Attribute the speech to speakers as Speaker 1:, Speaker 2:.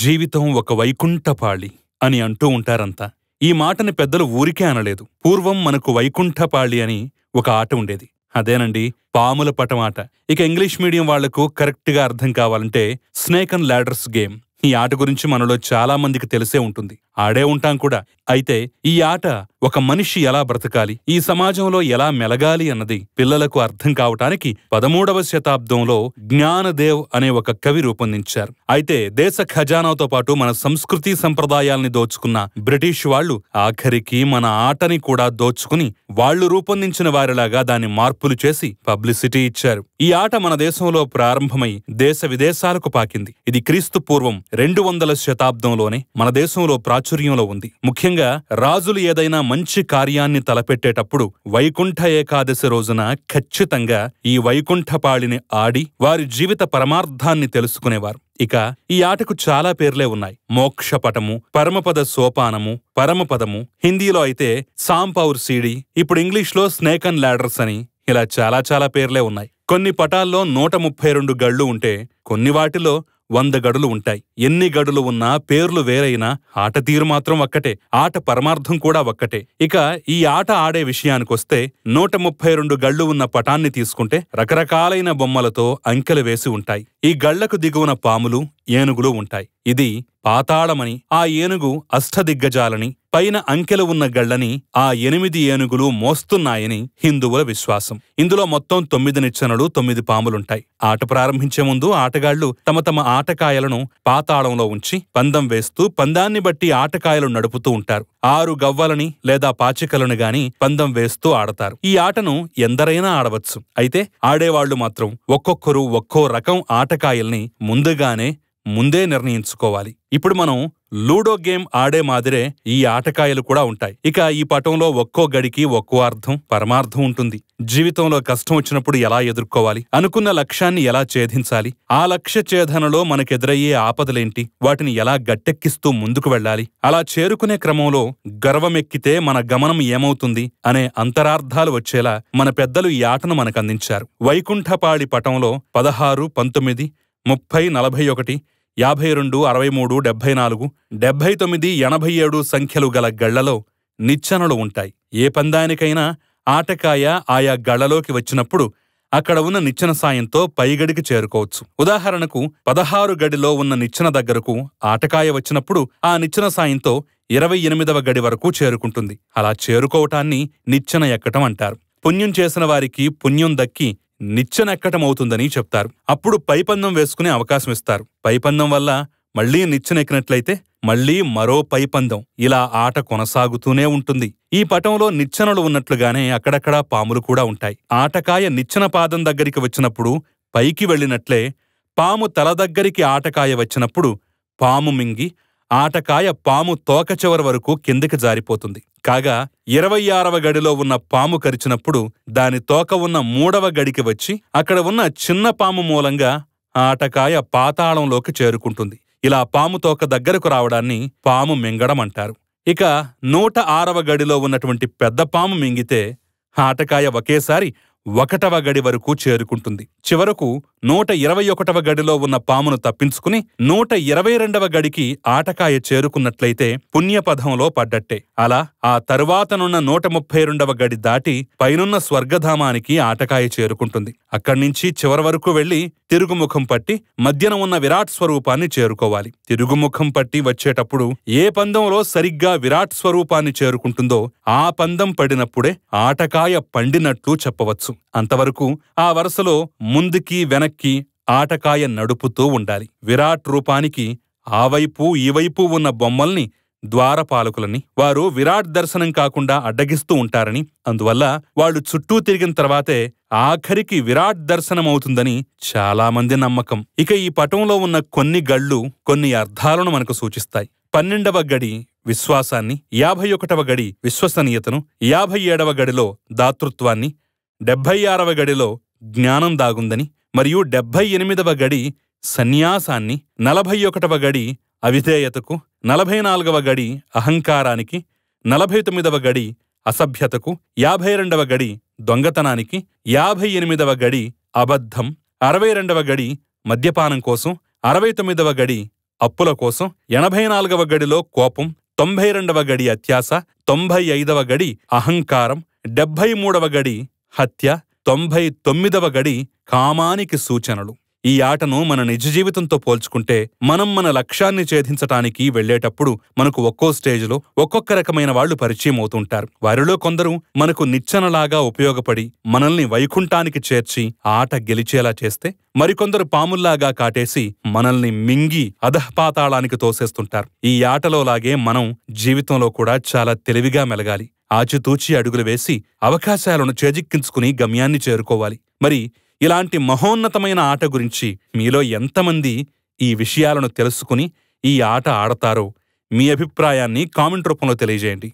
Speaker 1: జీవితం ఒక వైకుంఠపాళి అని అంటూ ఉంటారంతా ఈ మాటని పెద్దలు ఊరికే అనలేదు పూర్వం మనకు వైకుంఠపాళి అని ఒక ఆట ఉండేది అదేనండి పాముల పటమాట ఇక ఇంగ్లీష్ మీడియం వాళ్లకు కరెక్ట్గా అర్థం కావాలంటే స్నేక్ అండ్ లాడర్స్ గేమ్ ఈ ఆట గురించి మనలో చాలా మందికి తెలిసే ఉంటుంది ఆడే ఉంటాం కూడా అయితే ఈ ఆట ఒక మనిషి ఎలా బ్రతకాలి ఈ సమాజంలో ఎలా మెలగాలి అన్నది పిల్లలకు అర్థం కావటానికి పదమూడవ శతాబ్దంలో జ్ఞానదేవ్ అనే ఒక కవి రూపొందించారు అయితే దేశ ఖజానాతో పాటు మన సంస్కృతి సంప్రదాయాల్ని దోచుకున్న బ్రిటిష్ వాళ్లు ఆఖరికి మన ఆటని కూడా దోచుకుని వాళ్లు రూపొందించిన వారిలాగా దాన్ని మార్పులు చేసి పబ్లిసిటీ ఇచ్చారు ఈ ఆట మన దేశంలో ప్రారంభమై దేశ విదేశాలకు పాకింది ఇది క్రీస్తు పూర్వం రెండు వందల శతాబ్దంలోనే మన దేశంలో ప్రాచీన ప్రాచుర్యంలో ఉంది ముఖ్యంగా రాజులు ఏదైనా మంచి కార్యాన్ని తలపెట్టేటప్పుడు వైకుంఠ ఏకాదశి రోజున ఖచ్చితంగా ఈ వైకుంఠపాళిని ఆడి వారి జీవిత పరమార్థాన్ని తెలుసుకునేవారు ఇక ఈ ఆటకు చాలా పేర్లే ఉన్నాయి మోక్షపటము పరమపద సోపానము పరమపదము హిందీలో అయితే సాంపౌర్ సీడి ఇప్పుడు ఇంగ్లీష్లో స్నేక్ అండ్ లాడర్స్ అని ఇలా చాలా చాలా పేర్లే ఉన్నాయి కొన్ని పటాల్లో నూట ముప్పై రెండు గళ్ళు ఉంటే కొన్ని వాటిలో వంద గడులు ఉంటాయి ఎన్ని గడులు ఉన్నా పేర్లు వేరైనా ఆట తీరు మాత్రం ఒక్కటే ఆట పరమార్థం కూడా ఒక్కటే ఇక ఈ ఆట ఆడే విషయానికొస్తే నూట ముప్పై రెండు గళ్ళు ఉన్న పటాన్ని తీసుకుంటే రకరకాలైన బొమ్మలతో అంకెలు వేసి ఉంటాయి ఈ గళ్లకు దిగువన పాములు ఏనుగులు ఉంటాయి ఇది పాతాళమని ఆ ఏనుగు అష్టదిగ్గజాలని పైన అంకెలు ఉన్న గళ్లని ఆ ఎనిమిది ఏనుగులు మోస్తున్నాయని హిందువుల విశ్వాసం ఇందులో మొత్తం తొమ్మిది నిచ్చెనలు తొమ్మిది పాములుంటాయి ఆట ప్రారంభించే ముందు ఆటగాళ్లు తమ తమ ఆటకాయలను పాతాళంలో ఉంచి పందం వేస్తూ పందాన్ని బట్టి ఆటకాయలు నడుపుతూ ఉంటారు ఆరు గవ్వలని లేదా పాచికలను గాని పందం వేస్తూ ఆడతారు ఈ ఆటను ఎందరైనా ఆడవచ్చు అయితే ఆడేవాళ్లు మాత్రం ఒక్కొక్కరు ఒక్కో రకం ఆట మిరపకాయల్ని ముందుగానే ముందే నిర్ణయించుకోవాలి ఇప్పుడు మనం లూడో గేమ్ ఆడే మాదిరే ఈ ఆటకాయలు కూడా ఉంటాయి ఇక ఈ పటంలో ఒక్కో గడికి ఒక్కో అర్థం పరమార్థం ఉంటుంది జీవితంలో కష్టం వచ్చినప్పుడు ఎలా ఎదుర్కోవాలి అనుకున్న లక్ష్యాన్ని ఎలా ఛేదించాలి ఆ లక్ష్య ఛేదనలో మనకెదురయ్యే ఆపదలేంటి వాటిని ఎలా గట్టెక్కిస్తూ ముందుకు వెళ్ళాలి అలా చేరుకునే క్రమంలో గర్వమెక్కితే మన గమనం ఏమవుతుంది అనే అంతరార్థాలు వచ్చేలా మన పెద్దలు ఈ ఆటను మనకందించారు వైకుంఠపాడి పటంలో పదహారు పంతొమ్మిది ముప్పై నలభై ఒకటి యాభై రెండు అరవై మూడు డెబ్బై నాలుగు డెబ్బై తొమ్మిది ఎనభై ఏడు సంఖ్యలు గల గళ్లలో నిచ్చెనలు ఉంటాయి ఏ పందానికైనా ఆటకాయ ఆయా గళ్లలోకి వచ్చినప్పుడు అక్కడ ఉన్న నిచ్చెన సాయంతో పైగడికి చేరుకోవచ్చు ఉదాహరణకు పదహారు గడిలో ఉన్న నిచ్చెన దగ్గరకు ఆటకాయ వచ్చినప్పుడు ఆ నిచ్చెన సాయంతో ఇరవై ఎనిమిదవ గడి వరకు చేరుకుంటుంది అలా చేరుకోవటాన్ని నిచ్చెన ఎక్కటం అంటారు పుణ్యం చేసిన వారికి పుణ్యం దక్కి నిచ్చెనెక్కటమవుతుందని చెప్తారు అప్పుడు పైపందం వేసుకునే అవకాశం ఇస్తారు పైపందం వల్ల మళ్లీ నిచ్చెనెక్కినట్లయితే మళ్లీ మరో పైపందం ఇలా ఆట కొనసాగుతూనే ఉంటుంది ఈ పటంలో నిచ్చెనలు ఉన్నట్లుగానే అక్కడక్కడా పాములు కూడా ఉంటాయి ఆటకాయ నిచ్చెన పాదం దగ్గరికి వచ్చినప్పుడు పైకి వెళ్ళినట్లే పాము తల దగ్గరికి ఆటకాయ వచ్చినప్పుడు పాము మింగి ఆటకాయ పాము తోక చివరి వరకు కిందికి జారిపోతుంది కాగా ఇరవై ఆరవ గడిలో ఉన్న పాము కరిచినప్పుడు దాని తోక ఉన్న మూడవ గడికి వచ్చి అక్కడ ఉన్న చిన్న పాము మూలంగా ఆటకాయ పాతాళంలోకి చేరుకుంటుంది ఇలా పాము తోక దగ్గరకు రావడాన్ని పాము మింగడమంటారు ఇక నూట ఆరవ గడిలో ఉన్నటువంటి పెద్ద పాము మింగితే ఆటకాయ ఒకేసారి ఒకటవ గడి వరకు చేరుకుంటుంది చివరకు నూట ఇరవై ఒకటవ గడిలో ఉన్న పామును తప్పించుకుని నూట ఇరవై రెండవ గడికి ఆటకాయ చేరుకున్నట్లయితే పుణ్యపథంలో పడ్డట్టే అలా ఆ తరువాతనున్న నూట ముప్పై రెండవ గడి దాటి పైనున్న స్వర్గధామానికి ఆటకాయ చేరుకుంటుంది అక్కడ్నుంచి చివరి వరకు వెళ్లి తిరుగుముఖం పట్టి మధ్యన ఉన్న విరాట్ స్వరూపాన్ని చేరుకోవాలి తిరుగుముఖం పట్టి వచ్చేటప్పుడు ఏ పందంలో సరిగ్గా విరాట్ స్వరూపాన్ని చేరుకుంటుందో ఆ పందం పడినప్పుడే ఆటకాయ పండినట్లు చెప్పవచ్చు అంతవరకు ఆ వరుసలో ముందుకి వెనక్కి వెనక్కి ఆటకాయ నడుపుతూ ఉండాలి విరాట్ రూపానికి ఆ వైపు ఈ వైపు ఉన్న బొమ్మల్ని ద్వారపాలకులని వారు విరాట్ దర్శనం కాకుండా అడ్డగిస్తూ ఉంటారని అందువల్ల వాళ్ళు చుట్టూ తిరిగిన తర్వాతే ఆఖరికి విరాట్ దర్శనమవుతుందని చాలామంది నమ్మకం ఇక ఈ పటంలో ఉన్న కొన్ని గళ్ళు కొన్ని అర్థాలను మనకు సూచిస్తాయి పన్నెండవ గడి విశ్వాసాన్ని యాభై ఒకటవ గడి విశ్వసనీయతను యాభై ఏడవ గడిలో దాతృత్వాన్ని డెబ్బై ఆరవ గడిలో జ్ఞానం దాగుందని మరియు డెబ్భై ఎనిమిదవ గడి సన్యాసాన్ని నలభై ఒకటవ గడి అవిధేయతకు నలభై నాలుగవ గడి అహంకారానికి నలభై తొమ్మిదవ గడి అసభ్యతకు యాభై రెండవ గడి దొంగతనానికి యాభై ఎనిమిదవ గడి అబద్ధం అరవై రెండవ గడి మద్యపానం కోసం అరవై తొమ్మిదవ గడి అప్పుల కోసం ఎనభై నాలుగవ గడిలో కోపం తొంభై రెండవ గడి అత్యాస తొంభై ఐదవ గడి అహంకారం డెబ్భై మూడవ గడి హత్య తొంభై తొమ్మిదవ గడి కామానికి సూచనలు ఈ ఆటను మన నిజ జీవితంతో పోల్చుకుంటే మనం మన లక్ష్యాన్ని ఛేదించటానికి వెళ్లేటప్పుడు మనకు ఒక్కో స్టేజ్లో ఒక్కొక్క రకమైన వాళ్లు పరిచయం అవుతుంటారు వారిలో కొందరు మనకు నిచ్చెనలాగా ఉపయోగపడి మనల్ని వైకుంఠానికి చేర్చి ఆట గెలిచేలా చేస్తే మరికొందరు పాముల్లాగా కాటేసి మనల్ని మింగి అధహపాతాళానికి తోసేస్తుంటారు ఈ ఆటలోలాగే మనం జీవితంలో కూడా చాలా తెలివిగా మెలగాలి ఆచితూచి అడుగులు వేసి అవకాశాలను చేజిక్కించుకుని గమ్యాన్ని చేరుకోవాలి మరి ఇలాంటి మహోన్నతమైన ఆట గురించి మీలో ఎంతమంది ఈ విషయాలను తెలుసుకుని ఈ ఆట ఆడతారో మీ అభిప్రాయాన్ని కామెంట్ రూపంలో తెలియజేయండి